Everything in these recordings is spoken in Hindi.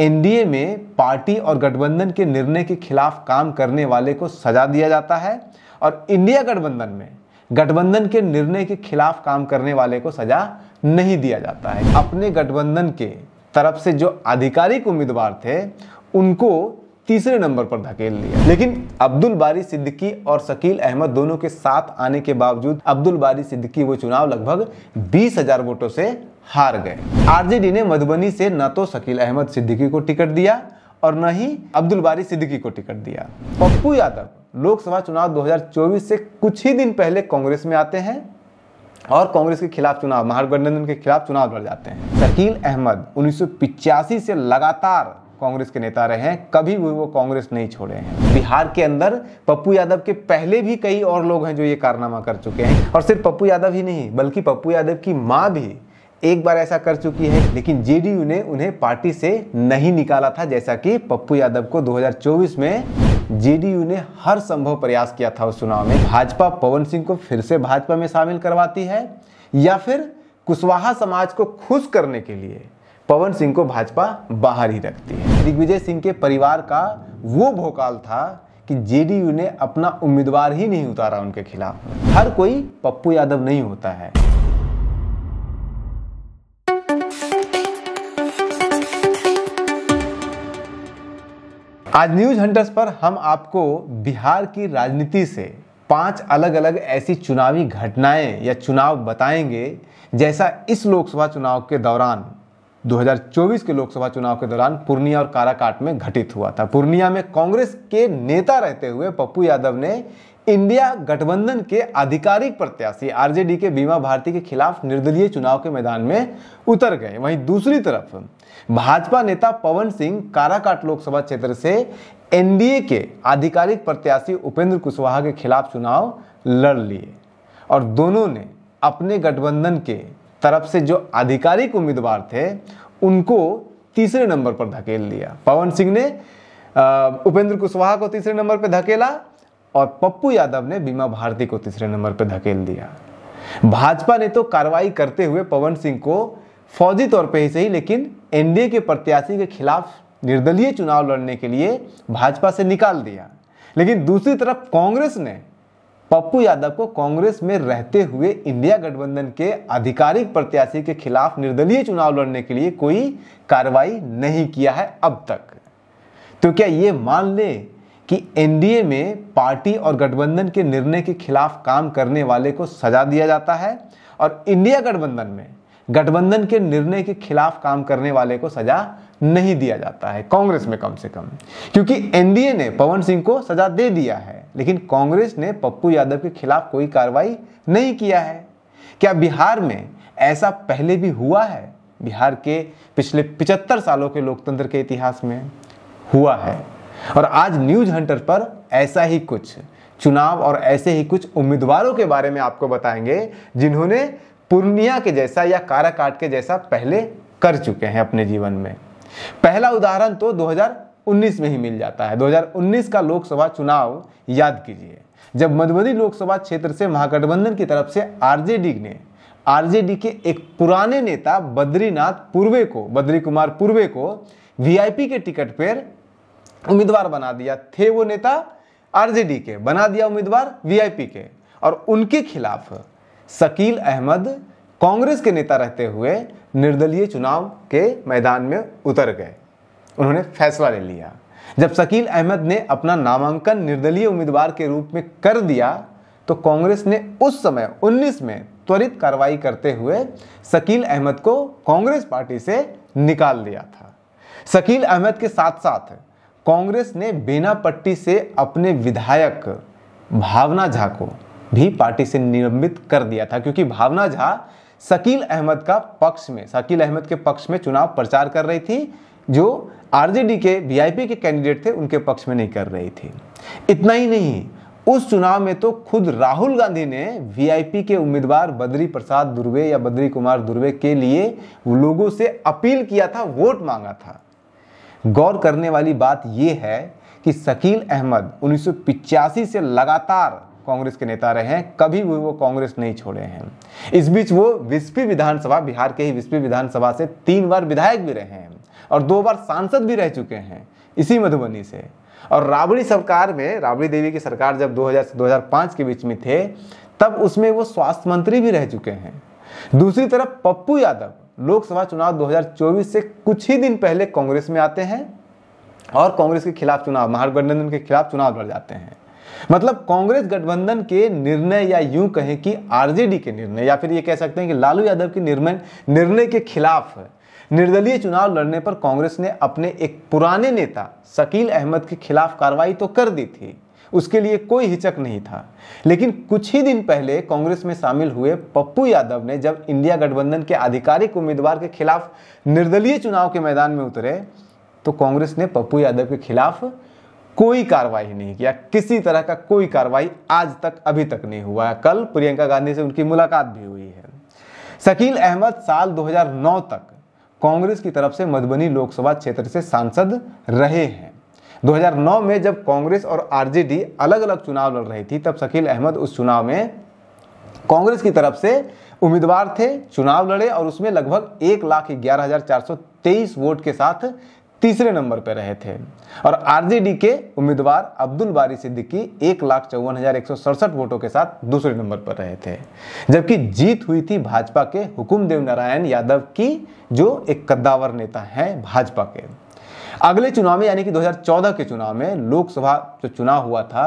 एनडीए में पार्टी और गठबंधन के निर्णय के खिलाफ काम करने वाले को सजा दिया जाता है और इंडिया गठबंधन में गठबंधन के निर्णय के खिलाफ काम करने वाले को सजा नहीं दिया जाता है अपने गठबंधन के तरफ से जो आधिकारिक उम्मीदवार थे उनको तीसरे नंबर पर धकेल लिया लेकिन अब्दुल बारी सिद्दीकी और शकील अहमद दोनों के साथ आने के बावजूद अब्दुल बारी सिद्दीकी वो चुनाव लगभग बीस हजार वोटों से हार गए आरजेडी ने मधुबनी से न तो शकील अहमद सिद्दीकी को टिकट दिया और न ही अब्दुल बारी सिद्दीकी को टिकट दिया पप्पू यादव लोकसभा चुनाव 2024 से कुछ ही दिन पहले कांग्रेस में आते हैं और कांग्रेस के खिलाफ चुनाव महागठबंधन के खिलाफ चुनाव लड़ जाते हैं शकील अहमद उन्नीस से लगातार कांग्रेस के नेता रहे हैं कभी भी वो कांग्रेस नहीं छोड़े हैं बिहार के अंदर पप्पू यादव के पहले भी कई और लोग हैं जो ये कारनामा कर चुके हैं और सिर्फ पप्पू यादव ही नहीं बल्कि पप्पू यादव की माँ भी एक बार ऐसा कर चुकी है लेकिन जेडीयू ने उन्हें पार्टी से नहीं निकाला था जैसा कि पप्पू यादव को 2024 में जेडीयू ने हर संभव प्रयास किया था उस चुनाव में भाजपा पवन सिंह को फिर से भाजपा में शामिल करवाती है या फिर कुशवाहा समाज को खुश करने के लिए पवन सिंह को भाजपा बाहर ही रखती है दिग्विजय सिंह के परिवार का वो भोकाल था कि जेडीयू ने अपना उम्मीदवार ही नहीं उतारा उनके खिलाफ हर कोई पप्पू यादव नहीं होता है आज न्यूज हंटर्स पर हम आपको बिहार की राजनीति से पांच अलग अलग ऐसी चुनावी घटनाएं या चुनाव बताएंगे जैसा इस लोकसभा चुनाव के दौरान 2024 के लोकसभा चुनाव के दौरान पूर्णिया और काराकाट में घटित हुआ था पूर्णिया में कांग्रेस के नेता रहते हुए पप्पू यादव ने इंडिया गठबंधन के आधिकारिक प्रत्याशी आरजेडी के बीमा भारती के खिलाफ निर्दलीय चुनाव के मैदान में उतर गए वहीं दूसरी तरफ भाजपा नेता पवन सिंह काराकाट लोकसभा क्षेत्र से एनडीए के आधिकारिक प्रत्याशी उपेंद्र कुशवाहा के खिलाफ चुनाव लड़ लिए और दोनों ने अपने गठबंधन के तरफ से जो आधिकारिक उम्मीदवार थे उनको तीसरे नंबर पर धकेल दिया पवन सिंह ने उपेंद्र कुशवाहा को तीसरे नंबर पर धकेला और पप्पू यादव ने बीमा भारती को तीसरे नंबर पर धकेल दिया भाजपा ने तो कार्रवाई करते हुए पवन सिंह को फौजी तौर पर ही सही लेकिन एनडीए के प्रत्याशी के खिलाफ निर्दलीय चुनाव लड़ने के लिए भाजपा से निकाल दिया लेकिन दूसरी तरफ कांग्रेस ने पप्पू यादव को कांग्रेस में रहते हुए इंडिया गठबंधन के आधिकारिक प्रत्याशी के खिलाफ निर्दलीय चुनाव लड़ने के लिए कोई कार्रवाई नहीं किया है अब तक तो क्या ये मान लें कि एनडीए में पार्टी और गठबंधन के निर्णय के खिलाफ काम करने वाले को सजा दिया जाता है और इंडिया गठबंधन में गठबंधन के निर्णय के खिलाफ काम करने वाले को सजा नहीं दिया जाता है कांग्रेस में कम से कम क्योंकि एनडीए ने पवन सिंह को सजा दे दिया है लेकिन कांग्रेस ने पप्पू यादव के खिलाफ कोई कार्रवाई नहीं किया है क्या बिहार में ऐसा पहले भी हुआ है बिहार के पिछले पिचहत्तर सालों के लोकतंत्र के इतिहास में हुआ है और आज न्यूज हंटर पर ऐसा ही कुछ चुनाव और ऐसे ही कुछ उम्मीदवारों के बारे में आपको बताएंगे जिन्होंने पूर्णिया के जैसा या काराकाट के जैसा पहले कर चुके हैं अपने जीवन में पहला उदाहरण तो 2019 में ही मिल जाता है 2019 का लोकसभा चुनाव याद कीजिए जब मधुबनी लोकसभा क्षेत्र से महागठबंधन की तरफ से आरजेडी ने आरजेडी के एक पुराने नेता बद्रीनाथ पूर्वे को बद्री कुमार पूर्वे को वीआईपी के टिकट पर उम्मीदवार बना दिया थे वो नेता आरजेडी के बना दिया उम्मीदवार वीआईपी के और उनके खिलाफ शकील अहमद कांग्रेस के नेता रहते हुए निर्दलीय चुनाव के मैदान में उतर गए उन्होंने फैसला ले लिया जब शकील अहमद ने अपना नामांकन निर्दलीय उम्मीदवार के रूप में कर दिया तो कांग्रेस ने उस समय 19 में त्वरित कार्रवाई करते हुए शकील अहमद को कांग्रेस पार्टी से निकाल दिया था शकील अहमद के साथ साथ कांग्रेस ने बेनापट्टी से अपने विधायक भावना झा को भी पार्टी से निलंबित कर दिया था क्योंकि भावना झा शकील अहमद का पक्ष में शकील अहमद के पक्ष में चुनाव प्रचार कर रही थी जो आरजेडी के वीआईपी के कैंडिडेट थे उनके पक्ष में नहीं कर रही थी इतना ही नहीं उस चुनाव में तो खुद राहुल गांधी ने वीआईपी के उम्मीदवार बद्री प्रसाद दुर्वे या बद्री कुमार दुर्वे के लिए लोगों से अपील किया था वोट मांगा था गौर करने वाली बात यह है कि शकील अहमद उन्नीस से लगातार कांग्रेस के नेता रहे हैं कभी भी वो कांग्रेस नहीं छोड़े हैं इस बीच वो विस्पी विधानसभा बिहार के ही विस्पी विधानसभा से तीन बार विधायक भी रहे हैं और दो बार सांसद भी रह चुके हैं इसी मधुबनी से और राबड़ी सरकार में राबड़ी देवी की सरकार जब 2000 से 2005 के बीच में थे तब उसमें वो स्वास्थ्य मंत्री भी रह चुके हैं दूसरी तरफ पप्पू यादव लोकसभा चुनाव 2024 से कुछ ही दिन पहले कांग्रेस में आते हैं और कांग्रेस के खिलाफ चुनाव महागठबंधन के खिलाफ चुनाव लड़ जाते हैं मतलब कांग्रेस गठबंधन के निर्णय या यूं कहें कि आरजेडी के निर्णय या फिर ये कह सकते हैं कि लालू यादव के निर्णय निर्णय के खिलाफ है निर्दलीय चुनाव लड़ने पर कांग्रेस ने अपने एक पुराने नेता शकील अहमद के खिलाफ कार्रवाई तो कर दी थी उसके लिए कोई हिचक नहीं था लेकिन कुछ ही दिन पहले कांग्रेस में शामिल हुए पप्पू यादव ने जब इंडिया गठबंधन के आधिकारिक उम्मीदवार के खिलाफ निर्दलीय चुनाव के मैदान में उतरे तो कांग्रेस ने पप्पू यादव के खिलाफ कोई कार्रवाई नहीं किया किसी तरह का कोई कार्रवाई आज तक अभी तक नहीं हुआ है कल प्रियंका गांधी से उनकी मुलाकात भी हुई है शकील अहमद साल 2009 तक कांग्रेस की तरफ से मधुबनी लोकसभा क्षेत्र से सांसद रहे हैं 2009 में जब कांग्रेस और आरजेडी अलग अलग चुनाव लड़ रही थी तब शकील अहमद उस चुनाव में कांग्रेस की तरफ से उम्मीदवार थे चुनाव लड़े और उसमें लगभग एक लाख ग्यारह हजार चार सौ तेईस वोट के साथ तीसरे नंबर पर रहे थे और आरजेडी के उम्मीदवार अब्दुल बारी सिद्दीकी एक लाख चौवन हजार एक सौ सड़सठ वोटों के साथ दूसरे नंबर पर रहे थे जबकि जीत हुई थी भाजपा के हुकुमदेव नारायण यादव की जो एक कद्दावर नेता हैं भाजपा के अगले चुनाव में यानी कि 2014 के चुनाव में लोकसभा जो चुनाव हुआ था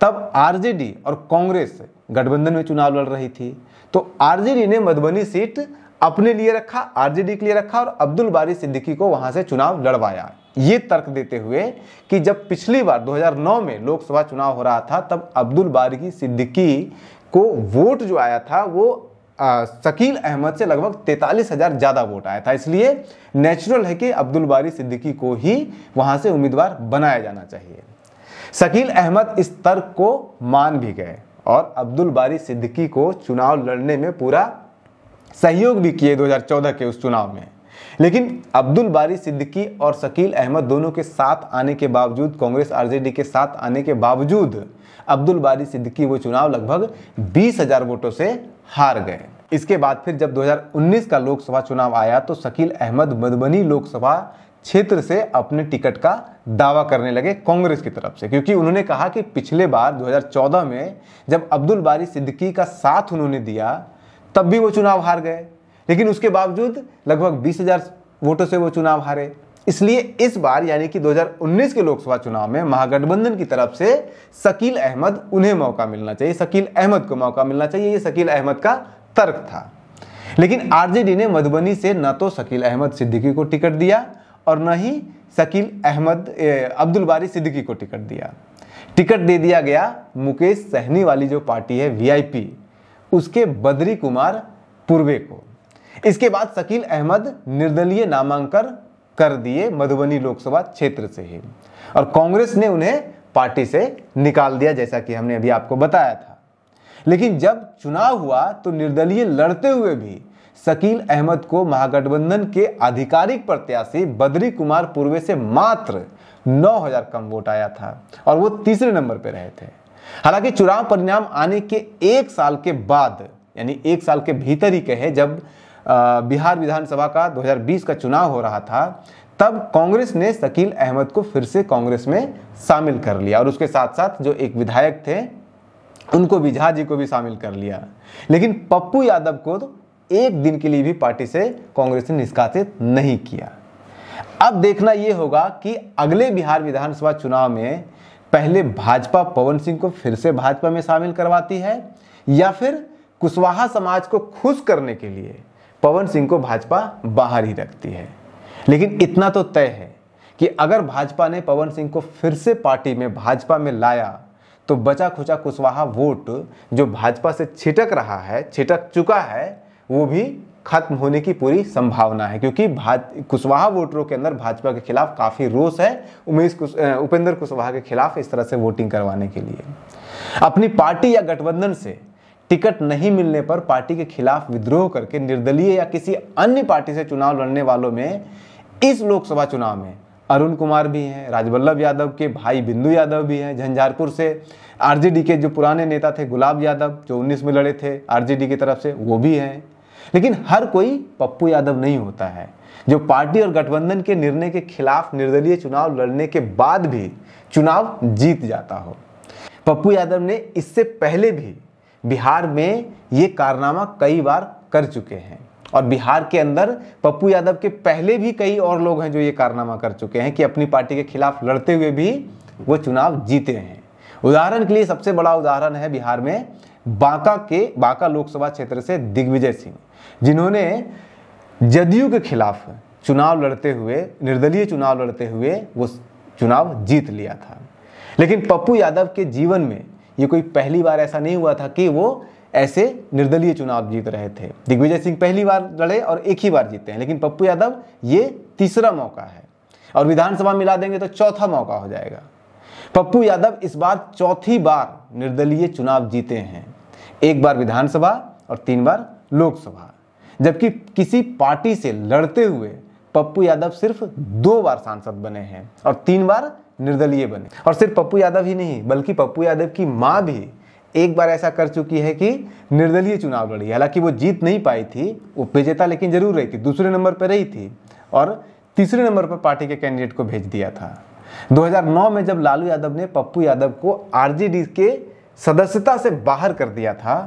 तब आरजेडी और कांग्रेस गठबंधन में चुनाव लड़ रही थी तो आरजेडी ने मधुबनी सीट अपने लिए रखा आरजेडी के लिए रखा और अब्दुल बारी सिद्दीकी को वहां से चुनाव लड़वाया ये तर्क देते हुए कि जब पिछली बार 2009 में लोकसभा चुनाव हो रहा था तब अब्दुल बारी सिद्दीकी को वोट जो आया था वो शकील अहमद से लगभग तैतालीस हज़ार ज़्यादा वोट आया था इसलिए नेचुरल है कि अब्दुल बारी सिद्दीकी को ही वहाँ से उम्मीदवार बनाया जाना चाहिए शकील अहमद इस तर्क को मान भी गए और अब्दुल बारी सिद्दीकी को चुनाव लड़ने में पूरा सहयोग भी किए 2014 के उस चुनाव में लेकिन अब्दुल बारी सिद्दीकी और शकील अहमद दोनों के साथ आने के बावजूद कांग्रेस आरजेडी के साथ आने के बावजूद अब्दुल बारी सिद्दीकी वो चुनाव लगभग बीस हजार वोटों से हार गए इसके बाद फिर जब 2019 का लोकसभा चुनाव आया तो शकील अहमद मधुबनी लोकसभा क्षेत्र से अपने टिकट का दावा करने लगे कांग्रेस की तरफ से क्योंकि उन्होंने कहा कि पिछले बार 2014 में जब अब्दुल बारी सिद्दीकी का साथ उन्होंने दिया तब भी वो चुनाव हार गए लेकिन उसके बावजूद लगभग बीस हज़ार वोटों से वो चुनाव हारे इसलिए इस बार यानी कि 2019 के लोकसभा चुनाव में महागठबंधन की तरफ से शकील अहमद उन्हें मौका मिलना चाहिए शकील अहमद को मौका मिलना चाहिए ये शकील अहमद का तर्क था लेकिन आरजेडी ने मधुबनी से न तो शकील अहमद सिद्दीकी को टिकट दिया और न ही शकील अहमद अब्दुल बारी सिद्दीकी को टिकट दिया टिकट दे दिया गया मुकेश सहनी वाली जो पार्टी है वीआईपी उसके बद्री कुमार पूर्वे को इसके बाद शकील अहमद निर्दलीय नामांकन कर दिए मधुबनी लोकसभा क्षेत्र से ही और कांग्रेस ने उन्हें पार्टी से निकाल दिया जैसा कि हमने अभी आपको बताया था लेकिन जब चुनाव हुआ तो निर्दलीय लड़ते हुए भी शकील अहमद को महागठबंधन के आधिकारिक प्रत्याशी बद्री कुमार पूर्वे से मात्र 9000 कम वोट आया था और वो तीसरे नंबर पर रहे थे हालांकि चुनाव परिणाम आने के एक साल के बाद यानी एक साल के भीतर ही कहे जब बिहार विधानसभा का 2020 का चुनाव हो रहा था तब कांग्रेस ने शकील अहमद को फिर से कांग्रेस में शामिल कर लिया और उसके साथ साथ जो एक विधायक थे उनको भी झा जी को भी शामिल कर लिया लेकिन पप्पू यादव को तो एक दिन के लिए भी पार्टी से कांग्रेस ने निष्कासित नहीं किया अब देखना यह होगा कि अगले बिहार विधानसभा चुनाव में पहले भाजपा पवन सिंह को फिर से भाजपा में शामिल करवाती है या फिर कुशवाहा समाज को खुश करने के लिए पवन सिंह को भाजपा बाहर ही रखती है लेकिन इतना तो तय है कि अगर भाजपा ने पवन सिंह को फिर से पार्टी में भाजपा में लाया तो बचा खुचा कुशवाहा वोट जो भाजपा से छिटक रहा है छिटक चुका है वो भी खत्म होने की पूरी संभावना है क्योंकि कुशवाहा वोटरों के अंदर भाजपा के खिलाफ काफ़ी रोष है उमेश कुश उपेंद्र कुशवाहा के खिलाफ इस तरह से वोटिंग करवाने के लिए अपनी पार्टी या गठबंधन से टिकट नहीं मिलने पर पार्टी के खिलाफ विद्रोह करके निर्दलीय या किसी अन्य पार्टी से चुनाव लड़ने वालों में इस लोकसभा चुनाव में अरुण कुमार भी हैं राजवल्लभ यादव के भाई बिंदु यादव भी हैं झंझारपुर से आरजेडी के जो पुराने नेता थे गुलाब यादव जो 19 में लड़े थे आरजेडी की तरफ से वो भी हैं लेकिन हर कोई पप्पू यादव नहीं होता है जो पार्टी और गठबंधन के निर्णय के खिलाफ निर्दलीय चुनाव लड़ने के बाद भी चुनाव जीत जाता हो पप्पू यादव ने इससे पहले भी बिहार में ये कारनामा कई बार कर चुके हैं और बिहार के अंदर पप्पू यादव के पहले भी कई और लोग हैं जो ये कारनामा कर चुके हैं कि अपनी पार्टी के खिलाफ लड़ते हुए भी वो चुनाव जीते हैं उदाहरण के लिए सबसे बड़ा उदाहरण है बिहार में बांका के बांका लोकसभा क्षेत्र से दिग्विजय सिंह जिन्होंने जदयू के खिलाफ चुनाव लड़ते हुए निर्दलीय चुनाव लड़ते हुए वो चुनाव जीत लिया था लेकिन पप्पू यादव के जीवन में ये कोई पहली बार ऐसा नहीं हुआ था कि वो ऐसे निर्दलीय चुनाव जीत रहे थे दिग्विजय सिंह पहली बार लड़े और एक ही बार जीते हैं लेकिन पप्पू यादव ये तीसरा मौका है और विधानसभा मिला देंगे तो चौथा मौका हो जाएगा पप्पू यादव इस बार चौथी बार निर्दलीय चुनाव जीते हैं एक बार विधानसभा और तीन बार लोकसभा जबकि किसी पार्टी से लड़ते हुए पप्पू यादव सिर्फ दो बार सांसद बने हैं और तीन बार निर्दलीय बने और सिर्फ पप्पू यादव ही नहीं बल्कि पप्पू यादव की माँ भी एक बार ऐसा कर चुकी है कि निर्दलीय चुनाव लड़ी हालांकि वो जीत नहीं पाई थी उपविजेता लेकिन जरूर रही थी दूसरे नंबर पर रही थी और तीसरे नंबर पर पार्टी के कैंडिडेट को भेज दिया था 2009 में जब लालू यादव ने पप्पू यादव को आरजेडी के सदस्यता से बाहर कर दिया था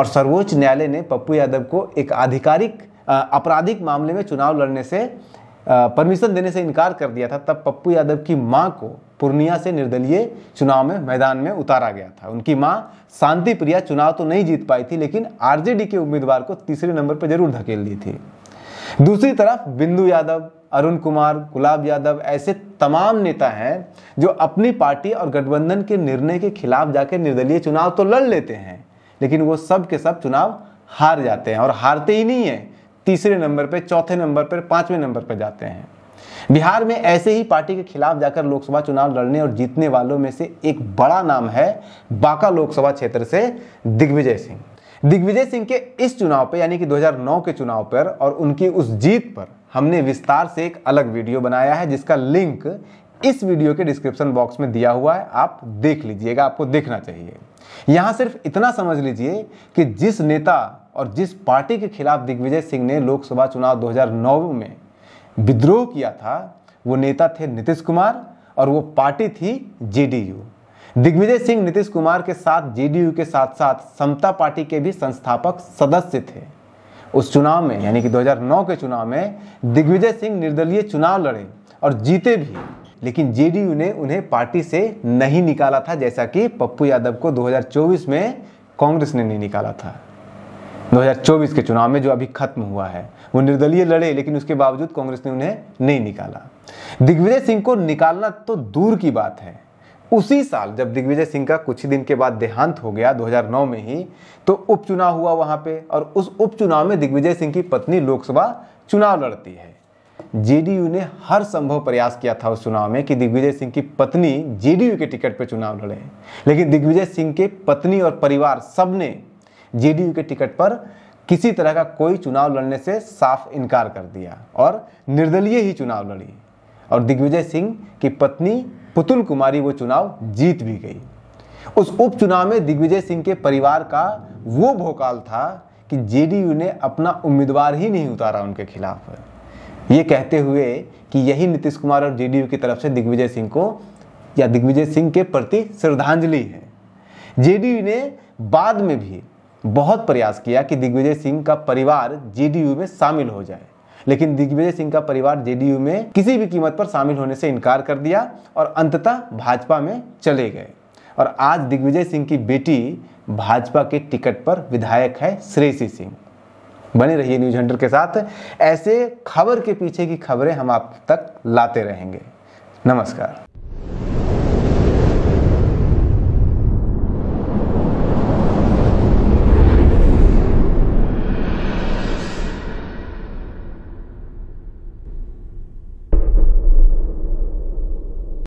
और सर्वोच्च न्यायालय ने पप्पू यादव को एक आधिकारिक आपराधिक मामले में चुनाव लड़ने से परमिशन देने से इनकार कर दिया था तब पप्पू यादव की मां को पूर्णिया से निर्दलीय चुनाव में मैदान में उतारा गया था उनकी मां शांति प्रिया चुनाव तो नहीं जीत पाई थी लेकिन आरजेडी के उम्मीदवार को तीसरे नंबर पर जरूर धकेल दी थी दूसरी तरफ बिंदु यादव अरुण कुमार गुलाब यादव ऐसे तमाम नेता हैं जो अपनी पार्टी और गठबंधन के निर्णय के खिलाफ जाकर निर्दलीय चुनाव तो लड़ लेते हैं लेकिन वो सब के सब चुनाव हार जाते हैं और हारते ही नहीं हैं तीसरे नंबर पर चौथे नंबर पर पाँचवें नंबर पर जाते हैं बिहार में ऐसे ही पार्टी के खिलाफ जाकर लोकसभा चुनाव लड़ने और जीतने वालों में से एक बड़ा नाम है बांका लोकसभा क्षेत्र से दिग्विजय सिंह दिग्विजय सिंह के इस चुनाव पर यानी कि 2009 के चुनाव पर और उनकी उस जीत पर हमने विस्तार से एक अलग वीडियो बनाया है जिसका लिंक इस वीडियो के डिस्क्रिप्शन बॉक्स में दिया हुआ है आप देख लीजिएगा आपको देखना चाहिए यहां सिर्फ इतना समझ लीजिए कि जिस नेता और जिस पार्टी के खिलाफ दिग्विजय सिंह ने लोकसभा चुनाव 2009 में विद्रोह किया था वो नेता थे नीतीश कुमार और वो पार्टी थी जेडीयू दिग्विजय सिंह नीतीश कुमार के साथ जेडीयू के साथ साथ समता पार्टी के भी संस्थापक सदस्य थे उस चुनाव में यानी कि 2009 के चुनाव में दिग्विजय सिंह निर्दलीय चुनाव लड़े और जीते भी लेकिन जेडीयू ने उन्हें पार्टी से नहीं निकाला था जैसा कि पप्पू यादव को 2024 में कांग्रेस ने नहीं निकाला था 2024 के चुनाव में जो अभी खत्म हुआ है वो निर्दलीय लड़े लेकिन उसके बावजूद कांग्रेस ने उन्हें नहीं निकाला दिग्विजय सिंह को निकालना तो दूर की बात है उसी साल जब दिग्विजय सिंह का कुछ ही दिन के बाद देहांत हो गया 2009 में ही तो उपचुनाव हुआ वहां पे और उस उपचुनाव में दिग्विजय सिंह की पत्नी लोकसभा चुनाव लड़ती है जेडीयू ने हर संभव प्रयास किया था उस चुनाव में कि दिग्विजय सिंह की पत्नी जेडीयू के टिकट पर चुनाव लड़े लेकिन दिग्विजय सिंह के पत्नी और परिवार सब ने जेडीयू के टिकट पर किसी तरह का कोई चुनाव लड़ने से साफ इनकार कर दिया और निर्दलीय ही चुनाव लड़ी और दिग्विजय सिंह की पत्नी पुतुल कुमारी वो चुनाव जीत भी गई उस उपचुनाव में दिग्विजय सिंह के परिवार का वो भोकाल था कि जेडीयू ने अपना उम्मीदवार ही नहीं उतारा उनके खिलाफ ये कहते हुए कि यही नीतीश कुमार और जेडीयू की तरफ से दिग्विजय सिंह को या दिग्विजय सिंह के प्रति श्रद्धांजलि है जेडीयू ने बाद में भी बहुत प्रयास किया कि दिग्विजय सिंह का परिवार जेडीयू में शामिल हो जाए लेकिन दिग्विजय सिंह का परिवार जेडीयू में किसी भी कीमत पर शामिल होने से इनकार कर दिया और अंततः भाजपा में चले गए और आज दिग्विजय सिंह की बेटी भाजपा के टिकट पर विधायक है श्रेयसी सिंह बने रहिए न्यूज हंटर के साथ ऐसे खबर के पीछे की खबरें हम आप तक लाते रहेंगे नमस्कार